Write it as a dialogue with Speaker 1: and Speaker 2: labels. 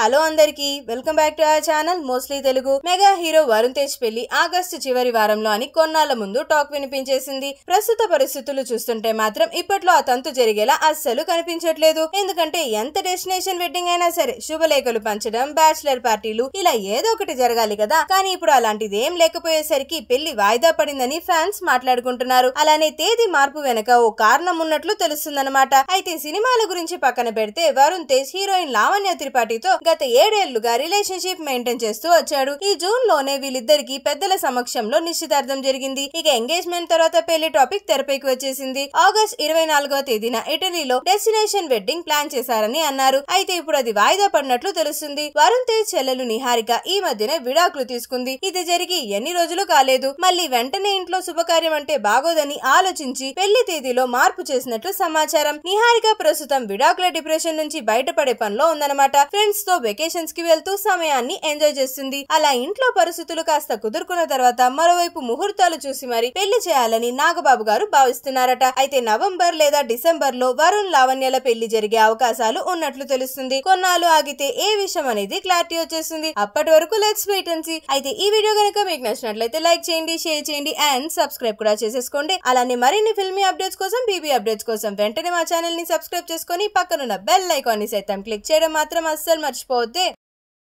Speaker 1: hello అందరికి welcome back to our channel mostly Telugu mega hero Varun Tej పెళ్లి August చివరి వారంలో అని కొన్నాళ్ల ముందు టాక్ వినిపించేసింది ప్రస్తుత పరిస్థితులు చూస్తుంటే మాత్రం ఇప్పట్లో ఆ తంతు జరిగేలా అస్సలు కనిపించట్లేదు ఎందుకంటే ఎంత డెస్టినేషన్ వెడ్డింగ్ అయినా సరే శుభలేఖలు పంచడం బ్యాచిలర్ పార్టీలు ఇలా ఏదో ఒకటి జరగాలి కదా కానీ ఇప్పుడు అలాంటిది ఏం లేకపోయేసరికి పెళ్లి వాయిదా పడిందని ఫ్యాన్స్ మాట్లాడుకుంటున్నారు అలానే తేదీ మార్పు వెనక ఓ కారణం ఉన్నట్లు తెలుస్తుందన్నమాట అయితే సినిమాల గురించి పక్కన పెడితే వరుణ్ తేజ్ హీరోయిన్ లావణ్య త్రిపాఠితో గత ఏడేళ్లుగా రిలేషన్షిప్ మెయింటైన్ చేస్తూ వచ్చాడు ఈ జూన్ లోనే వీళ్ళిద్దరికి పెద్దల సమక్షంలో నిశ్చితార్థం జరిగింది ఇక ఎంగేజ్మెంట్ తర్వాత పెళ్లి టాపిక్ తెరపైకి వచ్చేసింది ఆగస్ట్ ఇరవై నాలుగో తేదీన ఇటలీలో డెస్టినేషన్ వెడ్డింగ్ ప్లాన్ చేశారని అన్నారు అయితే ఇప్పుడు అది వాయిదా పడినట్లు తెలుస్తుంది వరుణ్ తేజ్ చెల్లెలు నిహారిక ఈ మధ్యనే విడాకులు తీసుకుంది ఇది జరిగి ఎన్ని రోజులు కాలేదు మళ్ళీ వెంటనే ఇంట్లో శుభకార్యం అంటే బాగోదని ఆలోచించి పెళ్లి తేదీలో మార్పు చేసినట్లు సమాచారం నిహారిక ప్రస్తుతం విడాకుల డిప్రెషన్ నుంచి బయటపడే పనిలో ఉందన్నమాట ఫ్రెండ్స్ తో వెకేషన్స్ కి వెళ్తూ సమయాన్ని ఎంజాయ్ చేస్తుంది అలా ఇంట్లో పరిస్థితులు కాస్త కుదుర్కున్న తర్వాత మరోవైపు ముహూర్తాలు చూసి మరి పెళ్లి చేయాలని నాగబాబు గారు భావిస్తున్నారట అయితే నవంబర్ లేదా డిసెంబర్ లో వరుణ్ లావణ్యల పెళ్లి జరిగే అవకాశాలు ఉన్నట్లు తెలుస్తుంది కొన్నాళ్ళు ఆగితే ఏ విషయం అనేది క్లారిటీ వచ్చేస్తుంది అప్పటి వరకు లెట్స్ వెయిటెన్సీ అయితే ఈ వీడియో కనుక మీకు నచ్చినట్లయితే లైక్ చేయండి షేర్ చేయండి అండ్ సబ్స్క్రైబ్ కూడా చేసేసుకోండి అలానే మరిన్ని ఫిల్మీ అప్డేట్స్ కోసం బీబీ అప్డేట్స్ కోసం వెంటనే మా ఛానల్ ని సబ్స్క్రైబ్ చేసుకుని పక్కనున్న బెల్ ఐకాన్ ని సైతం క్లిక్ చేయడం మాత్రం అస్సలు మర్చి spote